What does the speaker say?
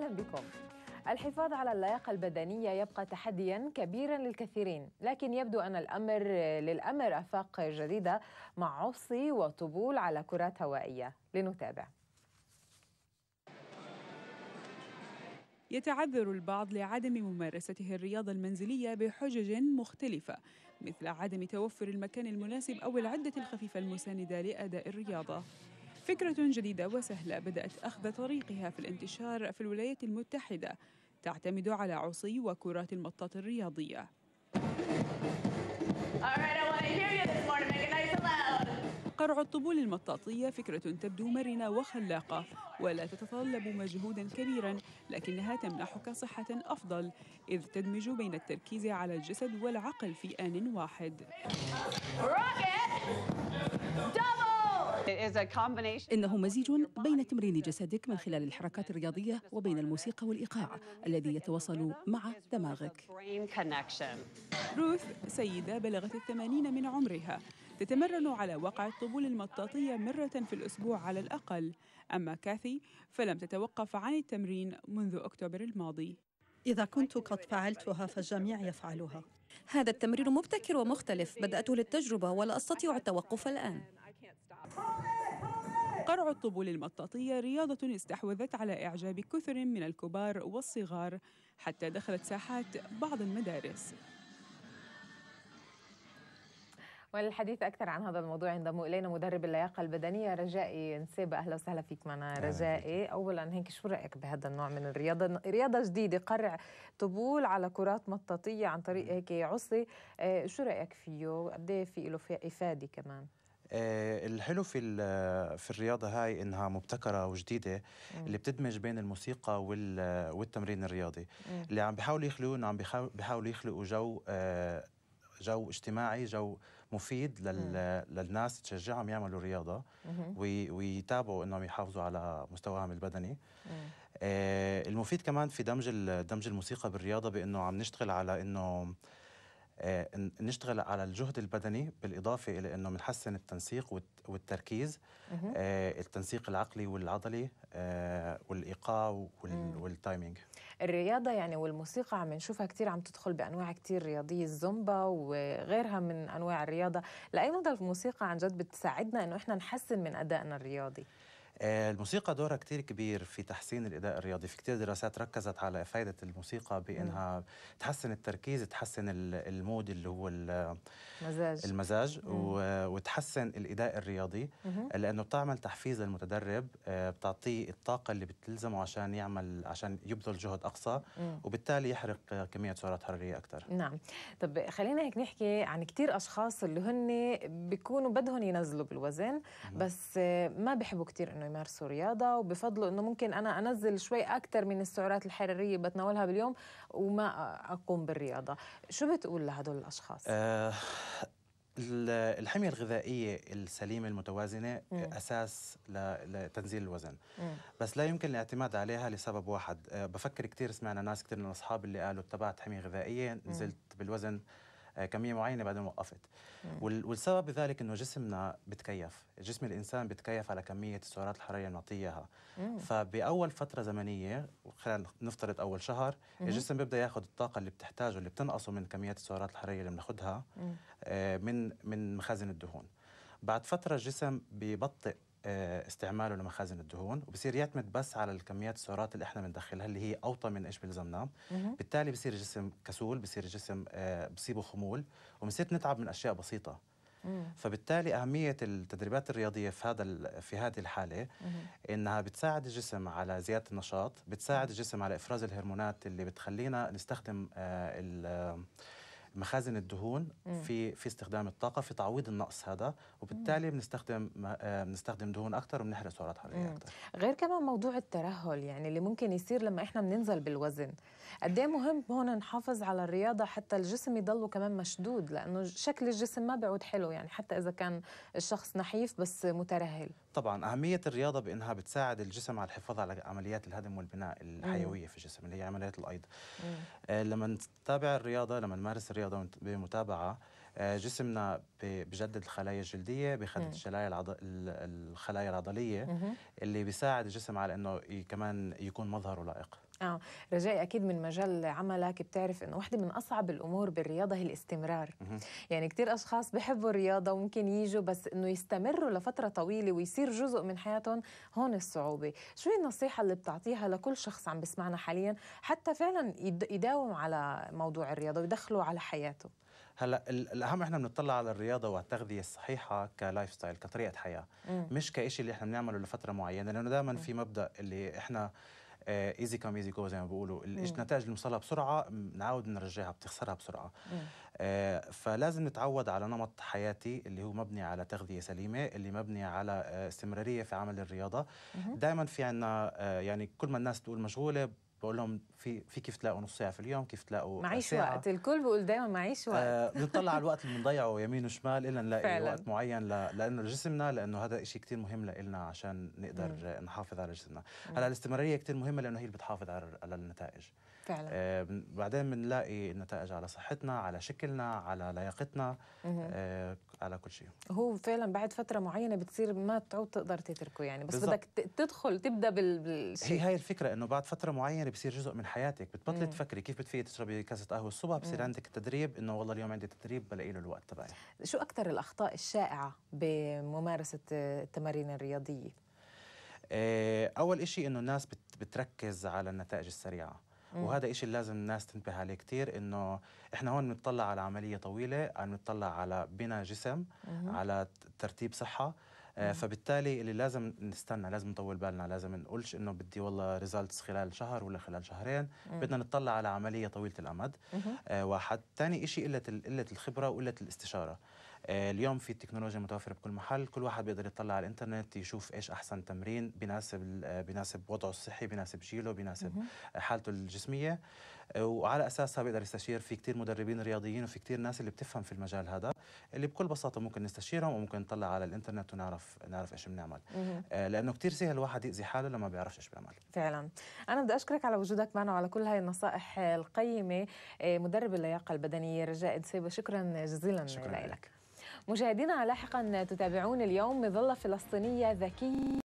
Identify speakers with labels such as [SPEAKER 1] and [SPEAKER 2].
[SPEAKER 1] أهلا بكم الحفاظ على اللياقة البدنية يبقى تحديا كبيرا للكثيرين لكن يبدو أن الأمر للأمر أفاق جديدة مع عصي وطبول على كرات هوائية لنتابع
[SPEAKER 2] يتعذر البعض لعدم ممارسته الرياضة المنزلية بحجج مختلفة مثل عدم توفر المكان المناسب أو العدة الخفيفة المساندة لأداء الرياضة فكرة جديدة وسهلة بدأت أخذ طريقها في الانتشار في الولايات المتحدة تعتمد على عصي وكرات المطاط الرياضية قرع الطبول المطاطية فكرة تبدو مرنة وخلاقة ولا تتطلب مجهودا كبيرا لكنها تمنحك صحة أفضل إذ تدمج بين التركيز على الجسد والعقل في آن واحد إنه مزيج بين تمرين جسدك من خلال الحركات الرياضية وبين الموسيقى والإيقاع الذي يتواصل مع دماغك روث سيدة بلغت الثمانين من عمرها تتمرن على وقع الطبول المطاطية مرة في الأسبوع على الأقل أما كاثي فلم تتوقف عن التمرين منذ أكتوبر الماضي إذا كنت قد فعلتها فالجميع يفعلها هذا التمرين مبتكر ومختلف بدأته للتجربة ولا أستطيع التوقف الآن قرع الطبول المطاطية رياضة استحوذت على إعجاب كثر من الكبار والصغار حتى دخلت ساحات بعض المدارس وللحديث أكثر عن
[SPEAKER 1] هذا الموضوع ينضم إلينا مدرب اللياقة البدنية رجائي نسيبة أهلا وسهلا فيك معنا رجائي أولا هيك شو رأيك بهذا النوع من الرياضة رياضة جديدة قرع طبول على كرات مطاطية عن طريق هيك عصي آه، شو رأيك فيه قد إيه في له إفادة كمان
[SPEAKER 3] آه، الحلو في في الرياضه هاي انها مبتكره وجديده مم. اللي بتدمج بين الموسيقى والتمرين الرياضي مم. اللي عم بيحاولوا يخلقوه عم بيحاولوا يخلقوا جو آه، جو اجتماعي جو مفيد لل... للناس تشجعهم يعملوا رياضه وي... ويتابعوا انهم يحافظوا على مستواهم البدني آه المفيد كمان في دمج دمج الموسيقى بالرياضه بانه عم نشتغل على انه آه، نشتغل على الجهد البدني بالإضافة إلى أنه بنحسن التنسيق والتركيز آه، التنسيق العقلي والعضلي آه، والإيقاع والتايمينج
[SPEAKER 1] الرياضة يعني والموسيقى عم نشوفها كثير عم تدخل بأنواع كثير رياضية الزومبا وغيرها من أنواع الرياضة لأي مدى الموسيقى عن جد بتساعدنا أنه إحنا نحسن من أدائنا الرياضي
[SPEAKER 3] الموسيقى دورها كتير كبير في تحسين الاداء الرياضي في كتير دراسات ركزت على فائده الموسيقى بانها تحسن التركيز تحسن المود اللي هو المزاج المزاج مم. وتحسن الاداء الرياضي مم. لانه بتعمل تحفيز للمتدرب آه، بتعطيه الطاقه اللي بتلزمه عشان يعمل عشان يبذل جهد اقصى مم. وبالتالي يحرق كميه سعرات حراريه اكثر
[SPEAKER 1] نعم طب خلينا هيك نحكي عن كتير اشخاص اللي هن بيكونوا بدهم ينزلوا بالوزن بس ما بحبوا كتير انه يمارسوا رياضه وبفضلوا انه ممكن انا انزل شوي اكثر من السعرات الحراريه بتناولها باليوم وما اقوم بالرياضه شو بتقول لهدول الاشخاص
[SPEAKER 3] أه الحمية الغذائية السليمة المتوازنة مم. أساس لتنزيل الوزن مم. بس لا يمكن الاعتماد عليها لسبب واحد آه، بفكر كثير سمعنا ناس كثير من أصحاب اللي قالوا اتبعت حمية غذائية نزلت مم. بالوزن آه، كميه معينه بعدين وقفت والسبب بذلك انه جسمنا بتكيف جسم الانسان بتكيف على كميه السعرات الحراريه اللي بنعطيه اياها فباول فتره زمنيه خلينا نفترض اول شهر الجسم بيبدا ياخذ الطاقه اللي بتحتاجه اللي بتنقصه من كميات السعرات الحراريه اللي بناخذها آه، من من مخازن الدهون بعد فتره الجسم ببطئ آه، استعماله لمخازن الدهون وبصير يعتمد بس على الكميات السعرات اللي احنا بندخلها اللي هي اوطى من ايش بيلزمنا بالتالي بصير الجسم كسول بصير الجسم آه، بصيبه خمول وبنصير نتعب من اشياء بسيطه فبالتالي أهمية التدريبات الرياضية في هذا في هذه الحالة إنها بتساعد الجسم على زيادة النشاط، بتساعد الجسم على إفراز الهرمونات اللي بتخلينا نستخدم آه، مخازن الدهون في في استخدام الطاقه في تعويض النقص هذا وبالتالي بنستخدم آه، بنستخدم دهون اكثر وبنحرق سعرات حراريه
[SPEAKER 1] اكثر غير كمان موضوع الترهل يعني اللي ممكن يصير لما احنا بننزل بالوزن قد إيه مهم هون نحافظ على الرياضه حتى الجسم يضله كمان مشدود لانه شكل الجسم ما بيعود حلو يعني حتى اذا كان الشخص نحيف بس مترهل
[SPEAKER 3] طبعا أهمية الرياضة بأنها بتساعد الجسم على الحفاظ على عمليات الهدم والبناء الحيوية في الجسم اللي هي عمليات الأيض آه لما نتابع الرياضة لما نمارس الرياضة بمتابعة آه جسمنا بجدد الخلايا الجلدية بيخدد الخلايا العض... الخلايا العضلية اللي بيساعد الجسم على أنه كمان يكون مظهره لائق
[SPEAKER 1] اه رجاء اكيد من مجال عملك بتعرف انه واحده من اصعب الامور بالرياضه هي الاستمرار مه. يعني كثير اشخاص بحبوا الرياضه وممكن يجوا بس انه يستمروا لفتره طويله ويصير جزء من حياتهم هون الصعوبه شو النصيحه اللي بتعطيها لكل شخص عم بسمعنا حاليا حتى فعلا يداوم على موضوع الرياضه ويدخله على حياته
[SPEAKER 3] هلا الاهم احنا بنطلع على الرياضه والتغذيه الصحيحه كلايف ستايل كطريقه حياه مم. مش كشيء اللي احنا بنعمله لفتره معينه لانه دائما في مبدا اللي احنا ايزي كام ايزي جو زي ما بيقولوا النتائج اللي بنوصلها بسرعه بنعاود نرجعها بتخسرها بسرعه آه فلازم نتعود على نمط حياتي اللي هو مبني على تغذيه سليمه اللي مبني على آه، استمراريه في عمل الرياضه دائما في عندنا آه، يعني كل ما الناس تقول مشغوله بقول لهم في في كيف تلاقوا نص ساعه في اليوم كيف تلاقوا معيش ساعة. وقت
[SPEAKER 1] الكل بقول دايما معيش وقت آه
[SPEAKER 3] بنطلع على الوقت اللي بنضيعه يمين وشمال الا نلاقي فعلا. وقت معين ل... لانه جسمنا لانه هذا شيء كثير مهم لنا عشان نقدر مم. نحافظ على جسمنا هلا الاستمراريه كثير مهمه لانه هي اللي بتحافظ على, على النتائج فعلا آه بعدين بنلاقي النتائج على صحتنا على شكلنا على لياقتنا آه على كل شيء هو
[SPEAKER 1] فعلا بعد فتره معينه بتصير ما تعود تقدر تتركه يعني بس بالزبط. بدك تدخل تبدا بالشيء هي
[SPEAKER 3] هاي الفكره انه بعد فتره معينه بصير جزء من حياتك بتبطلي تفكري كيف بتفيقي تشربي كاسه قهوه الصبح بصير عندك التدريب انه والله اليوم عندي تدريب بلاقي له الوقت تبعي
[SPEAKER 1] شو اكثر الاخطاء الشائعه بممارسه التمارين الرياضيه
[SPEAKER 3] آه، اول شيء انه الناس بتركز على النتائج السريعه وهذا إشي لازم الناس تنتبه عليه كتير إنه إحنا هون بنطلع على عملية طويلة بنطلع على بناء جسم مم. على ترتيب صحة آه، مم. فبالتالي اللي لازم نستنى لازم نطول بالنا لازم نقولش انه بدي والله ريزلتس خلال شهر ولا خلال شهرين مم. بدنا نطلع على عمليه طويله الامد آه واحد ثاني شيء قله قله الخبره وقله الاستشاره آه، اليوم في التكنولوجيا متوفره بكل محل كل واحد بيقدر يطلع على الانترنت يشوف ايش احسن تمرين بيناسب آه، بيناسب وضعه الصحي بيناسب جيله بيناسب حالته الجسميه آه، وعلى اساسها بيقدر يستشير في كثير مدربين رياضيين وفي كثير ناس اللي بتفهم في المجال هذا اللي بكل بساطه ممكن نستشيرهم وممكن نطلع على الانترنت ونعرف نعرف ايش بنعمل لانه كثير سهل الواحد ياذي حاله لما بيعرفش ايش بيعمل
[SPEAKER 1] فعلا انا بدي اشكرك على وجودك معنا وعلى كل هاي النصائح القيمه مدرب اللياقه البدنيه رجاء دسيبه شكرا جزيلا شكرا لك مشاهدينا لاحقا تتابعون اليوم مظلة فلسطينية ذكية